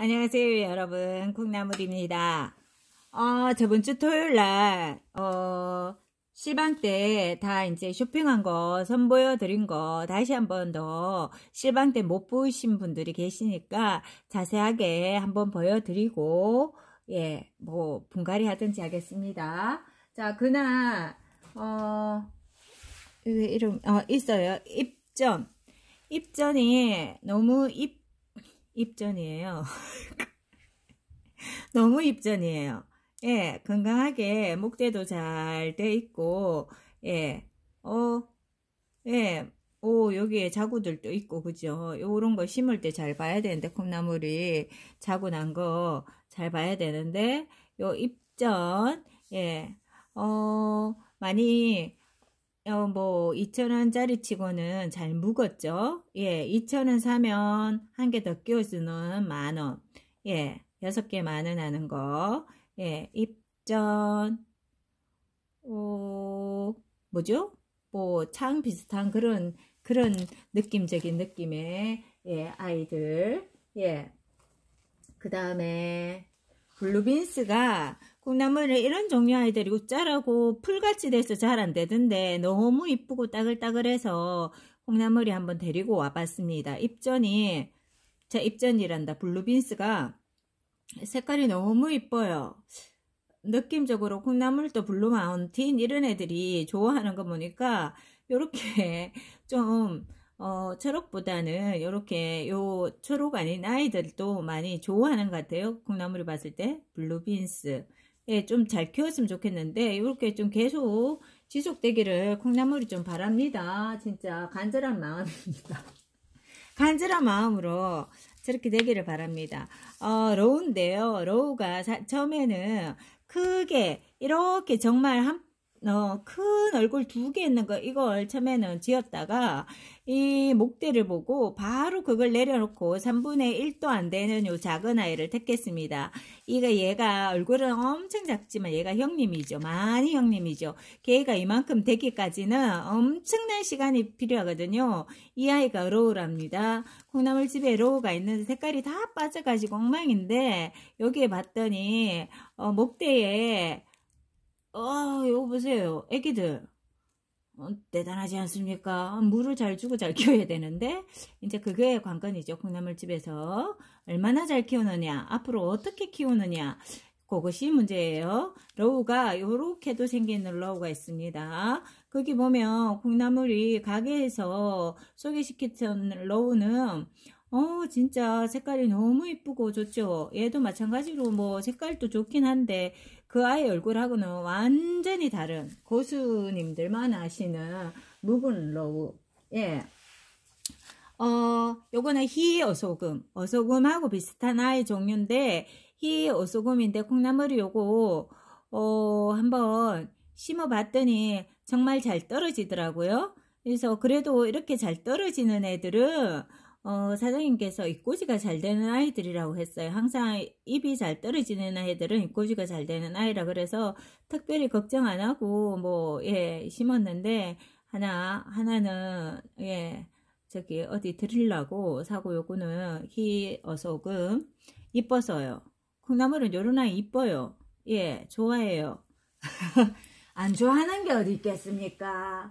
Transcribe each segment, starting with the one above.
안녕하세요 여러분 콩나물입니다 어, 저번 주 토요일날 어, 실방 때 다 이제 쇼핑한 거 선보여 드린 거 다시 한 번 더 실방 때 못 보신 분들이 계시니까 자세하게 한번 보여드리고 예뭐 분갈이 하든지 하겠습니다 자 그날 어 이름 어 있어요 입전 입전이 너무 입 입전이에요. 너무 입전이에요. 예, 건강하게 목대도 잘 돼 있고, 예, 어, 예, 오, 여기에 자구들도 있고, 그죠? 요런 거 심을 때 잘 봐야 되는데, 콩나물이 자고난 거 잘 봐야 되는데, 요 입전, 예, 어, 많이 어, 뭐 2,000원짜리 치고는 잘 묵었죠. 예, 2,000원 사면 한 개 더 끼워주는 만원. 예, 여섯 개 만 원 하는 거. 예, 입전, 오, 뭐죠? 뭐, 창 비슷한 그런, 그런 느낌적인 느낌의, 예, 아이들. 예. 그 다음에, 블루빈스가 콩나물을 이런 종류 아이들이고 짜라고 풀같이 돼서 잘 안되던데 너무 이쁘고 따글따글해서 콩나물이 한번 데리고 와봤습니다. 입전이 자 입전이란다 블루빈스가 색깔이 너무 이뻐요. 느낌적으로 콩나물도 블루마운틴 이런 애들이 좋아하는 거 보니까 이렇게 좀 어, 초록보다는 이렇게 요 초록 아닌 아이들도 많이 좋아하는 것 같아요. 콩나물을 봤을 때 블루빈스 예, 좀 잘 키웠으면 좋겠는데 이렇게 좀 계속 지속되기를 콩나물이 좀 바랍니다. 진짜 간절한 마음입니다. 간절한 마음으로 저렇게 되기를 바랍니다. 어, 로우인데요. 로우가 사, 처음에는 크게 이렇게 정말 한 어, 큰 얼굴 두 개 있는 거 이걸 처음에는 지었다가 이 목대를 보고 바로 그걸 내려놓고 3분의 1도 안 되는 요 작은 아이를 택했습니다. 이거 얘가 얼굴은 엄청 작지만 얘가 형님이죠. 많이 형님이죠. 걔가 이만큼 되기까지는 엄청난 시간이 필요하거든요. 이 아이가 로우랍니다. 콩나물집에 로우가 있는데 색깔이 다 빠져가지고 엉망인데 여기에 봤더니 어, 목대에 아, 여거 보세요. 애기들. 어, 대단하지 않습니까? 물을 잘 주고 잘 키워야 되는데 이제 그게 관건이죠. 콩나물집에서 얼마나 잘 키우느냐 앞으로 어떻게 키우느냐 그것이 문제예요. 러우가 이렇게도 생긴 러우가 있습니다. 거기 보면 콩나물이 가게에서 소개시켰던 러우는 어 진짜 색깔이 너무 이쁘고 좋죠. 얘도 마찬가지로 뭐 색깔도 좋긴 한데 그 아이 얼굴하고는 완전히 다른 고수님들만 아시는 묵은 러우 예. 어, 요거는 희 어소금. 어소금하고 비슷한 아이 종류인데, 희 어소금인데, 콩나물이 요거, 어, 한번 심어봤더니 정말 잘 떨어지더라고요. 그래서 그래도 이렇게 잘 떨어지는 애들은 어, 사장님께서 입꼬지가 잘 되는 아이들이라고 했어요. 항상 입이 잘 떨어지는 아이들은 입꼬지가 잘 되는 아이라 그래서 특별히 걱정 안 하고 뭐, 예, 심었는데 하나, 하나는, 예, 저기 어디 드리려고 사고 요거는 희 어소금 이뻐서요. 콩나물은 요런 아이 이뻐요. 예, 좋아해요. 안 좋아하는 게 어디 있겠습니까?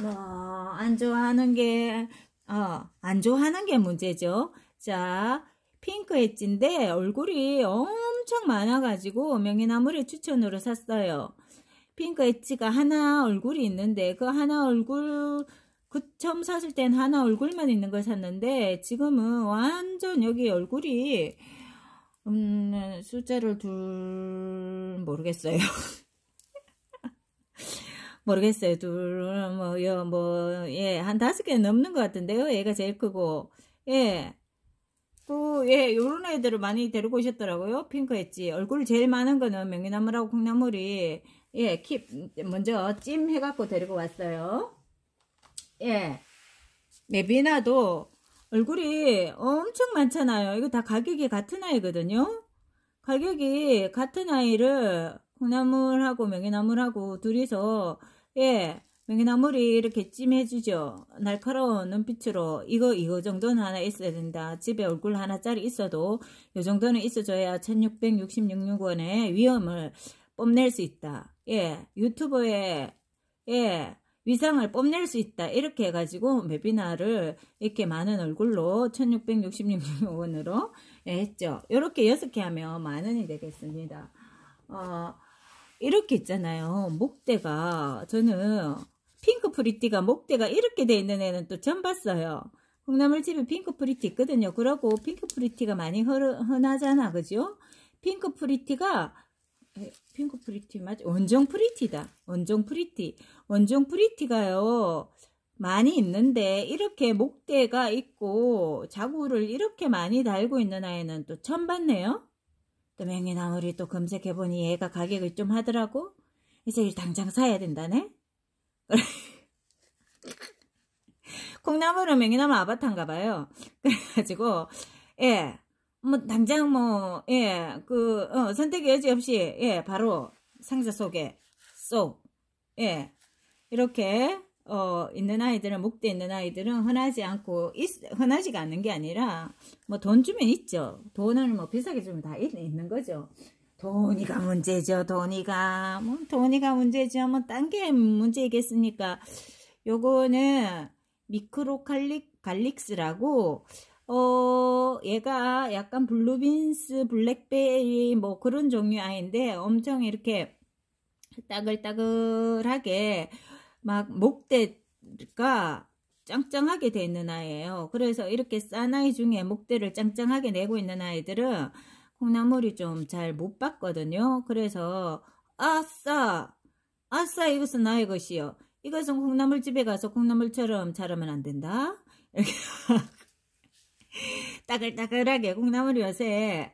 뭐, 안 좋아하는 게 어, 안 좋아하는 게 문제죠. 자, 핑크 엣지인데 얼굴이 엄청 많아가지고 명이나물의 추천으로 샀어요. 핑크 엣지가 하나 얼굴이 있는데 그 하나 얼굴 그 처음 샀을 땐 하나 얼굴만 있는 걸 샀는데 지금은 완전 여기 얼굴이 음, 숫자를 둘 모르겠어요. 모르겠어요. 둘, 뭐, 여, 뭐, 예, 한 다섯 개 넘는 것 같은데요. 얘가 제일 크고, 예. 또, 예, 요런 애들을 많이 데리고 오셨더라고요. 핑크 했지 얼굴 제일 많은 거는 명이나물하고 콩나물이, 예, 킵, 먼저 찜 해갖고 데리고 왔어요. 예. 메비나도 얼굴이 엄청 많잖아요. 이거 다 가격이 같은 아이거든요. 가격이 같은 아이를 콩나물하고 명이나물하고 둘이서 예 명이나물이 이렇게 찜해주죠. 날카로운 눈빛으로 이거 이거 정도는 하나 있어야 된다. 집에 얼굴 하나짜리 있어도 요 정도는 있어줘야 1666원의 위험을 뽐낼 수 있다. 예 유튜버에 예 위상을 뽐낼 수 있다. 이렇게 해가지고 웨비나를 이렇게 많은 얼굴로 1666원으로 예, 했죠. 이렇게 6개 하면 만 원이 되겠습니다. 어, 이렇게 있잖아요. 목대가 저는 핑크 프리티가 목대가 이렇게 돼 있는 애는 또 처음 봤어요. 콩나물집에 핑크 프리티 있거든요. 그러고 핑크 프리티가 많이 흔하잖아. 그죠? 핑크 프리티가 핑크 프리티 맞죠? 원종 프리티다. 원종 프리티. 원종 프리티가요. 많이 있는데 이렇게 목대가 있고 자구를 이렇게 많이 달고 있는 아이는 또 처음 봤네요. 또명인 아무리 또 검색해보니 얘가 가격을 좀 하더라고. 이제 당장 사야 된다네. 콩나물은 명이나물 아바타인가 봐요. 그래가지고 예, 뭐 당장 뭐 예, 그 어, 선택의 여지 없이 예, 바로 상자 속에 쏙 예, 이렇게 어, 있는 아이들은, 목대 있는 아이들은 흔하지 않고, 있, 흔하지가 않는 게 아니라, 뭐 돈 주면 있죠. 돈을 뭐 비싸게 주면 다 있, 는 거죠. 돈이가 문제죠. 돈이가. 뭐 돈이가 문제죠. 뭐딴 게문제겠습니까 요거는 미크로 칼릭, 갈릭스라고, 어, 얘가 약간 블루빈스, 블랙베리, 뭐 그런 종류 아이인데, 엄청 이렇게 따글따글하게, 막 목대가 짱짱하게 돼 있는 아이예요. 그래서 이렇게 싼아이 중에 목대를 짱짱하게 내고 있는 아이들은 콩나물이 좀 잘 못 봤거든요. 그래서 아싸! 아싸 이것은 나의 것이요. 이것은 콩나물 집에 가서 콩나물처럼 자라면 안 된다. 이렇게 따글따글하게 콩나물이 요새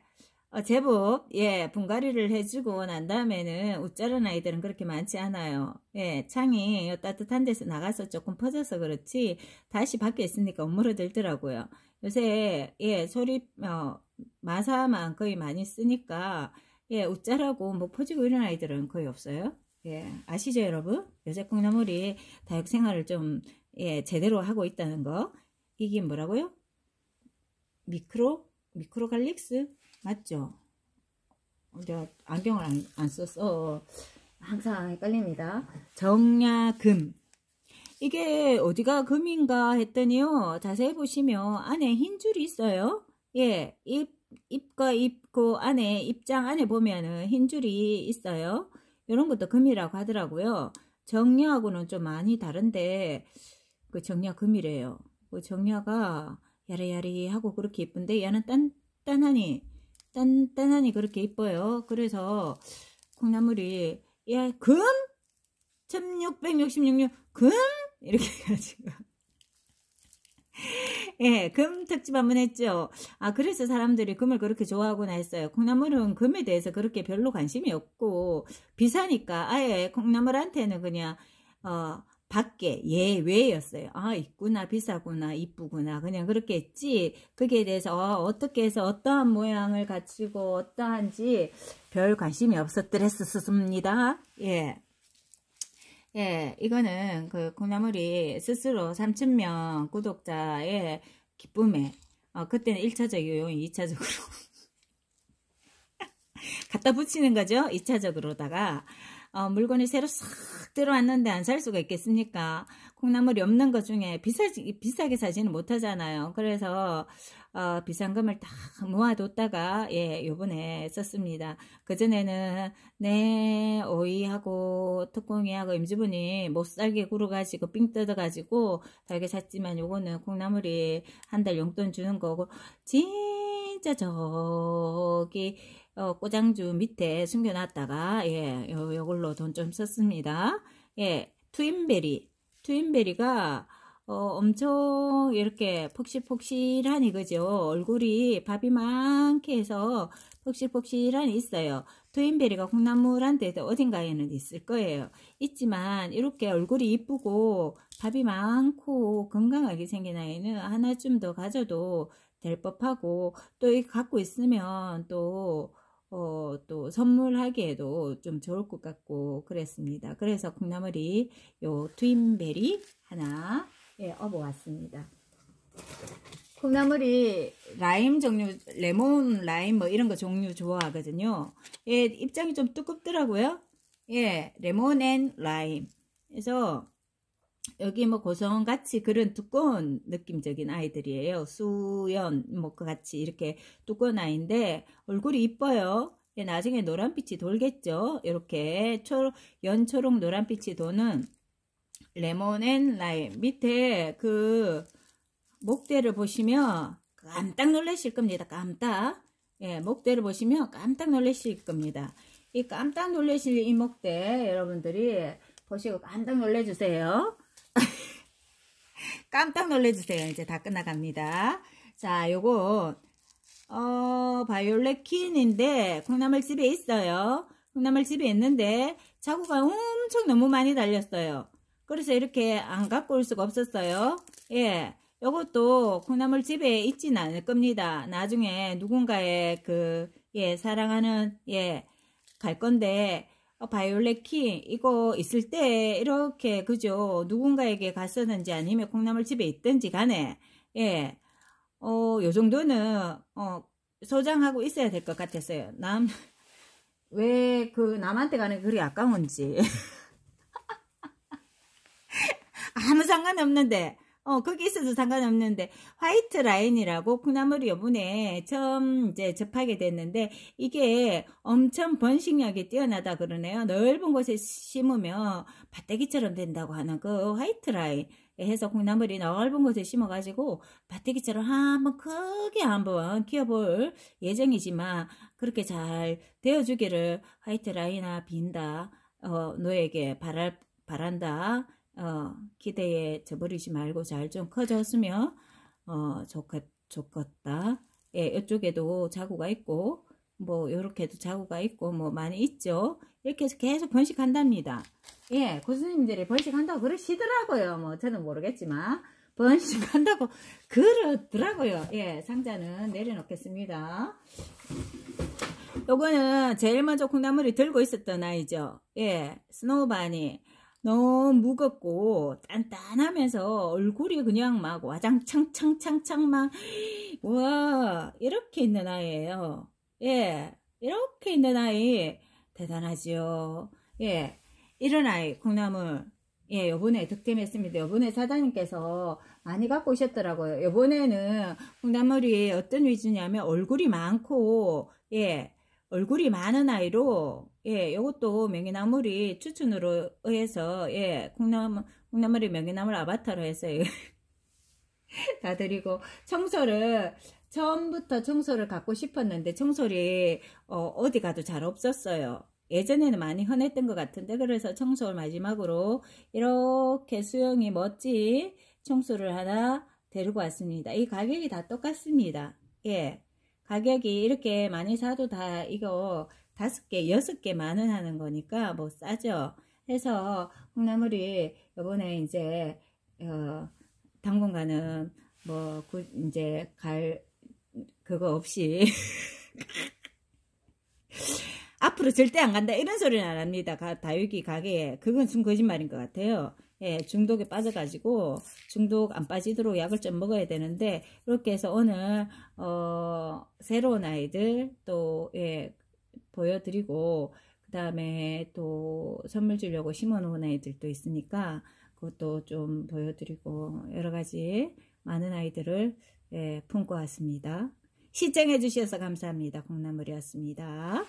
어, 제법 예 분갈이를 해주고 난 다음에는 웃자른 아이들은 그렇게 많지 않아요. 예 창이 따뜻한 데서 나가서 조금 퍼져서 그렇지 다시 밖에 있으니까 엄물어들더라고요. 요새 예 소리 어, 마사만 거의 많이 쓰니까 예 웃자라고 뭐 퍼지고 이런 아이들은 거의 없어요. 예 아시죠 여러분? 요새 콩나물이 다육 생활을 좀예 제대로 하고 있다는 거 이게 뭐라고요? 미크로 미크로갈릭스 맞죠? 제가 어, 안경을 안, 안 써서 항상 헷갈립니다. 정야금 이게 어디가 금인가 했더니요. 자세히 보시면 안에 흰 줄이 있어요. 예, 입, 입과 입, 그 안에, 입장 안에 보면은 흰 줄이 있어요. 이런 것도 금이라고 하더라고요. 정야하고는 좀 많이 다른데, 그 정야 금이래요. 그 정야가 야리야리 하고 그렇게 이쁜데 얘는 딴딴하니 딴딴하니 그렇게 이뻐요. 그래서 콩나물이 야 예, 금? 1666년 금? 이렇게 해가지고 예, 금 특집 한번 했죠. 아, 그래서 사람들이 금을 그렇게 좋아하구나 했어요. 콩나물은 금에 대해서 그렇게 별로 관심이 없고, 비싸니까 아예 콩나물한테는 그냥, 어, 밖에 예외였어요. 아 있구나 비싸구나 이쁘구나 그냥 그렇게 했지 그게 대해서 어, 어떻게 해서 어떠한 모양을 갖추고 어떠한지 별 관심이 없었더랬었습니다. 예. 예, 이거는 그 콩나물이 스스로 3,000명 구독자의 기쁨에, 어, 그때는 1차적 요인이 2차적으로. 갖다 붙이는 거죠. 2차적으로다가. 어, 물건이 새로 싹 들어왔는데 안 살 수가 있겠습니까? 콩나물이 없는 것 중에 비싸, 비싸게 사지는 못하잖아요. 그래서 어, 비싼 금을 다 모아뒀다가 예 요번에 썼습니다. 그전에는 내 네, 오이하고 특공이하고 임주분이 못살게 구워가지고 삥 뜯어가지고 달게 샀지만 요거는 콩나물이 한 달 용돈 주는 거고 진 진짜 저기 어, 꼬장주 밑에 숨겨놨다가 예, 요, 요걸로 돈 좀 썼습니다. 예, 트윈베리. 트윈베리가 어, 엄청 이렇게 폭실폭실하니 그죠? 얼굴이 밥이 많게 해서 폭실폭실하니 있어요. 트윈베리가 콩나물한테도 어딘가에는 있을 거예요. 있지만 이렇게 얼굴이 이쁘고 밥이 많고 건강하게 생긴 아이는 하나쯤 더 가져도 될 법하고 또이 갖고 있으면 또 어, 또 선물하기에도 좀 좋을 것 같고 그랬습니다. 그래서 콩나물이 요 트윈베리 하나 예, 업어왔습니다. 콩나물이 라임 종류, 레몬, 라임 뭐 이런 거 종류 좋아하거든요. 예, 입장이 좀 두껍더라고요. 예, 레몬 앤 라임. 그래서 여기 뭐 고성 같이 그런 두꺼운 느낌적인 아이들이에요. 수연 뭐 그 같이 이렇게 두꺼운 아이인데 얼굴이 이뻐요. 나중에 노란빛이 돌겠죠. 이렇게 초록, 연초록 노란빛이 도는 레몬앤 라임 밑에 그 목대를 보시면 깜짝 놀라실 겁니다. 깜짝. 예, 목대를 보시면 깜짝 놀라실 겁니다. 이 깜짝 놀라실 이 목대 여러분들이 보시고 깜짝 놀래주세요. 깜짝 놀래주세요. 이제 다 끝나갑니다. 자, 요거 어, 바이올렛 퀸인데 콩나물집에 있어요. 콩나물집에 있는데 자구가 엄청 너무 많이 달렸어요. 그래서 이렇게 안 갖고 올 수가 없었어요. 예. 요것도 콩나물집에 있진 않을 겁니다. 나중에 누군가의 그, 예, 사랑하는, 예, 갈 건데, 어, 바이올렛 키 이거 있을 때 이렇게 그죠 누군가에게 갔었는지 아니면 콩나물집에 있든지 간에 예, 어, 요 정도는 어, 소장하고 있어야 될 것 같았어요. 남, 왜 그 남한테 가는 게 그리 아까운지 아무 상관없는데 어, 거기 있어도 상관없는데 화이트 라인이라고 콩나물 이 요번에 처음 이제 접하게 됐는데 이게 엄청 번식력이 뛰어나다 그러네요. 넓은 곳에 심으면 밭대기처럼 된다고 하는 그 화이트 라인 해서 콩나물이 넓은 곳에 심어가지고 밭대기처럼 한번 크게 한번 키워볼 예정이지만 그렇게 잘 되어주기를 화이트 라인이나 빈다 어, 너에게 바랄, 바란다 어, 기대에 저버리지 말고 잘 좀 커졌으면 어, 좋겠, 좋겠다. 예, 이쪽에도 자구가 있고 뭐 요렇게도 자구가 있고 뭐 많이 있죠. 이렇게 해서 계속 번식한답니다. 예, 고수님들이 번식한다고 그러시더라고요. 뭐 저는 모르겠지만 번식한다고 그러더라고요. 예, 상자는 내려놓겠습니다. 요거는 제일 먼저 콩나물이 들고 있었던 아이죠. 예, 스노우바니. 너무 무겁고 단단하면서 얼굴이 그냥 막 와장창창창창 막 와 이렇게 있는 아이예요. 예, 이렇게 있는 아이 대단하지요. 예, 이런 아이 콩나물 예, 요번에 득템했습니다. 요번에 사장님께서 많이 갖고 오셨더라고요. 요번에는 콩나물이 어떤 위주냐면 얼굴이 많고, 예, 얼굴이 많은 아이로 예, 이것도 명이나물이 추천으로 의해서 예, 콩나물 콩나물이 명이나물 아바타로 해서 예, 다 드리고 청소를 처음부터 청소를 갖고 싶었는데 청소리 어, 디 가도 잘 없었어요. 예전에는 많이 흔했던 것 같은데 그래서 청소를 마지막으로 이렇게 수영이 멋진 청소를 하나 데리고 왔습니다. 이 가격이 다 똑같습니다. 예. 가격이 이렇게 많이 사도 다 이거 다섯 개 여섯 개 만원 하는 거니까 뭐 싸죠 해서 콩나물이 요번에 이제 어 당분간은 뭐 구, 이제 갈 그거 없이 앞으로 절대 안 간다 이런 소리는 안 합니다. 가, 다육이 가게에 그건 순 거짓말인 것 같아요. 예, 중독에 빠져가지고 중독 안 빠지도록 약을 좀 먹어야 되는데 이렇게 해서 오늘 어, 새로운 아이들 또 예, 보여드리고 그 다음에 또 선물 주려고 심어놓은 아이들도 있으니까 그것도 좀 보여드리고 여러가지 많은 아이들을 예, 품고 왔습니다. 시청해주셔서 감사합니다. 콩나물이었습니다.